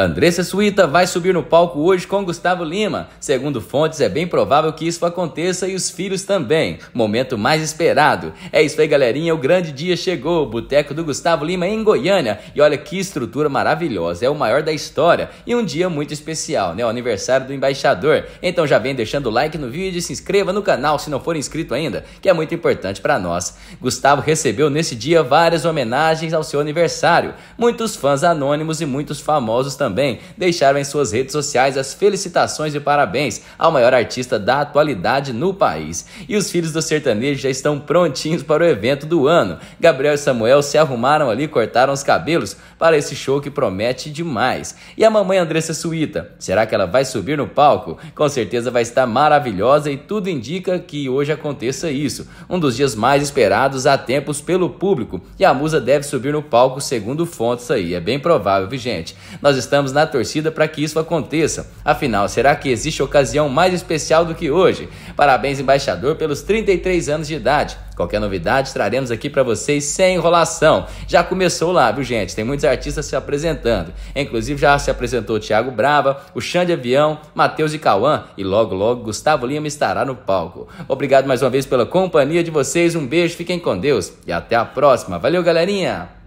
Andressa Suíta vai subir no palco hoje com Gustavo Lima. Segundo fontes, é bem provável que isso aconteça e os filhos também. Momento mais esperado. É isso aí, galerinha. O grande dia chegou. O Boteco do Gustavo Lima em Goiânia. E olha que estrutura maravilhosa. É o maior da história. E um dia muito especial, né? O aniversário do embaixador. Então já vem deixando o like no vídeo e se inscreva no canal se não for inscrito ainda, que é muito importante para nós. Gustavo recebeu nesse dia várias homenagens ao seu aniversário. Muitos fãs anônimos e muitos famosos também também deixaram em suas redes sociais as felicitações e parabéns ao maior artista da atualidade no país. E os filhos do sertanejo já estão prontinhos para o evento do ano. Gabriel e Samuel se arrumaram ali, cortaram os cabelos para esse show que promete demais. E a mamãe Andressa Suíta, será que ela vai subir no palco? Com certeza vai estar maravilhosa e tudo indica que hoje aconteça isso. Um dos dias mais esperados há tempos pelo público. E a musa deve subir no palco, segundo fontes aí. É bem provável, gente? Nós estamos estamos na torcida para que isso aconteça. Afinal, será que existe ocasião mais especial do que hoje? Parabéns, embaixador, pelos 33 anos de idade. Qualquer novidade traremos aqui para vocês sem enrolação. Já começou lá, viu, gente? Tem muitos artistas se apresentando. Inclusive já se apresentou o Thiago Brava, o Xande Avião, Matheus e Cauã e logo logo Gustavo Lima estará no palco. Obrigado mais uma vez pela companhia de vocês. Um beijo, fiquem com Deus e até a próxima. Valeu, galerinha.